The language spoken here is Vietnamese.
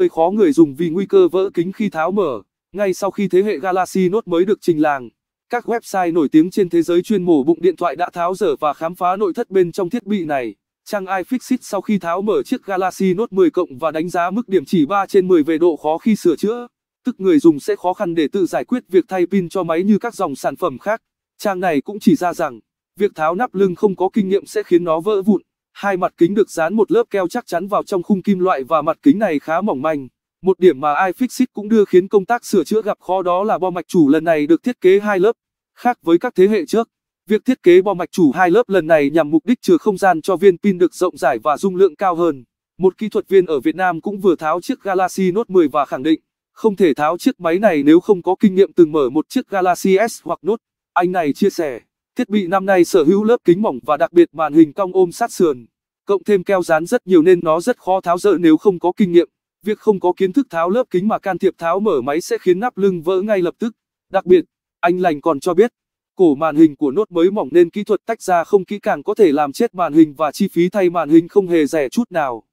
Hơi khó người dùng vì nguy cơ vỡ kính khi tháo mở. Ngay sau khi thế hệ Galaxy Note mới được trình làng, các website nổi tiếng trên thế giới chuyên mổ bụng điện thoại đã tháo dở và khám phá nội thất bên trong thiết bị này. Trang iFixit sau khi tháo mở chiếc Galaxy Note 10 cộng và đánh giá mức điểm chỉ 3 trên 10 về độ khó khi sửa chữa, tức người dùng sẽ khó khăn để tự giải quyết việc thay pin cho máy như các dòng sản phẩm khác. Trang này cũng chỉ ra rằng, việc tháo nắp lưng không có kinh nghiệm sẽ khiến nó vỡ vụn. Hai mặt kính được dán một lớp keo chắc chắn vào trong khung kim loại và mặt kính này khá mỏng manh. Một điểm mà iFixit cũng đưa khiến công tác sửa chữa gặp khó đó là bo mạch chủ lần này được thiết kế hai lớp. Khác với các thế hệ trước, việc thiết kế bo mạch chủ hai lớp lần này nhằm mục đích chừa không gian cho viên pin được rộng rãi và dung lượng cao hơn. Một kỹ thuật viên ở Việt Nam cũng vừa tháo chiếc Galaxy Note 10 và khẳng định, không thể tháo chiếc máy này nếu không có kinh nghiệm từng mở một chiếc Galaxy S hoặc Note. Anh này chia sẻ. Thiết bị năm nay sở hữu lớp kính mỏng và đặc biệt màn hình cong ôm sát sườn, cộng thêm keo dán rất nhiều nên nó rất khó tháo dỡ nếu không có kinh nghiệm. Việc không có kiến thức tháo lớp kính mà can thiệp tháo mở máy sẽ khiến nắp lưng vỡ ngay lập tức. Đặc biệt, anh Lành còn cho biết, cổ màn hình của nốt mới mỏng nên kỹ thuật tách ra không kỹ càng có thể làm chết màn hình và chi phí thay màn hình không hề rẻ chút nào.